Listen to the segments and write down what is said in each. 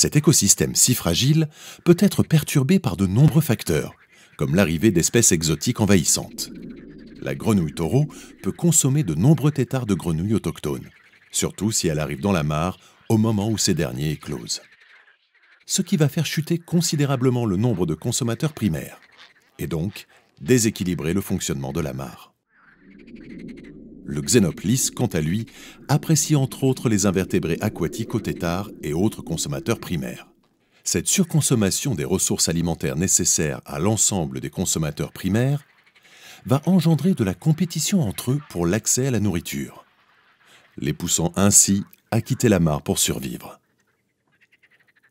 Cet écosystème si fragile peut être perturbé par de nombreux facteurs, comme l'arrivée d'espèces exotiques envahissantes. La grenouille taureau peut consommer de nombreux têtards de grenouilles autochtones, surtout si elle arrive dans la mare au moment où ces derniers éclosent. Ce qui va faire chuter considérablement le nombre de consommateurs primaires, et donc déséquilibrer le fonctionnement de la mare. Le Xenoplis, quant à lui, apprécie entre autres les invertébrés aquatiques aux têtards et autres consommateurs primaires. Cette surconsommation des ressources alimentaires nécessaires à l'ensemble des consommateurs primaires va engendrer de la compétition entre eux pour l'accès à la nourriture, les poussant ainsi à quitter la mare pour survivre.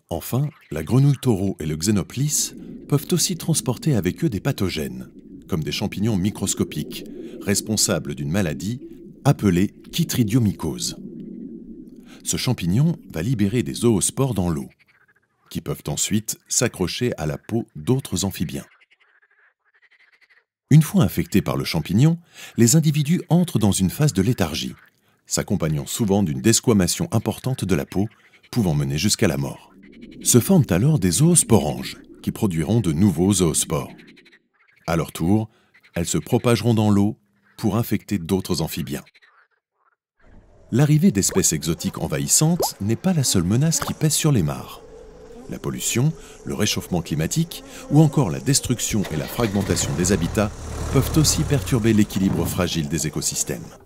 Enfin, la grenouille taureau et le xénoplis peuvent aussi transporter avec eux des pathogènes, comme des champignons microscopiques, responsables d'une maladie appelé chytridiomycose. Ce champignon va libérer des zoospores dans l'eau, qui peuvent ensuite s'accrocher à la peau d'autres amphibiens. Une fois infectés par le champignon, les individus entrent dans une phase de léthargie, s'accompagnant souvent d'une desquamation importante de la peau, pouvant mener jusqu'à la mort. Se forment alors des zoosporanges, qui produiront de nouveaux zoospores. À leur tour, elles se propageront dans l'eau pour infecter d'autres amphibiens. L'arrivée d'espèces exotiques envahissantes n'est pas la seule menace qui pèse sur les mares. La pollution, le réchauffement climatique ou encore la destruction et la fragmentation des habitats peuvent aussi perturber l'équilibre fragile des écosystèmes.